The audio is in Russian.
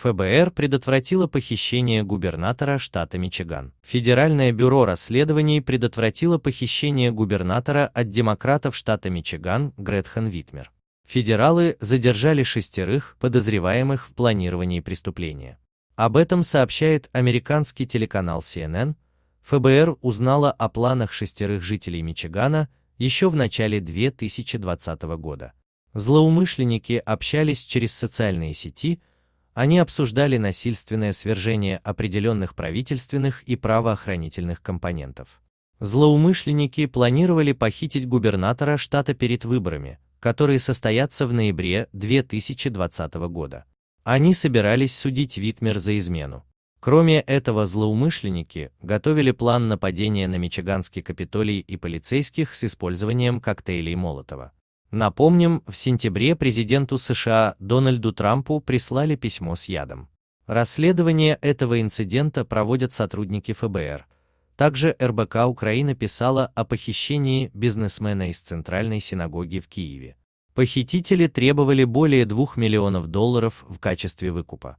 ФБР предотвратило похищение губернатора штата Мичиган. Федеральное бюро расследований предотвратило похищение губернатора от демократов штата Мичиган Гретхен Витмер. Федералы задержали шестерых подозреваемых в планировании преступления. Об этом сообщает американский телеканал CNN. ФБР узнала о планах шестерых жителей Мичигана еще в начале 2020 года. Злоумышленники общались через социальные сети, они обсуждали насильственное свержение определенных правительственных и правоохранительных компонентов. Злоумышленники планировали похитить губернатора штата перед выборами, которые состоятся в ноябре 2020 года. Они собирались судить Витмер за измену. Кроме этого, злоумышленники готовили план нападения на Мичиганский Капитолий и полицейских с использованием коктейлей Молотова. Напомним, в сентябре президенту США Дональду Трампу прислали письмо с ядом. Расследование этого инцидента проводят сотрудники ФБР. Также РБК Украина писала о похищении бизнесмена из Центральной синагоги в Киеве. Похитители требовали более 2 миллионов долларов в качестве выкупа.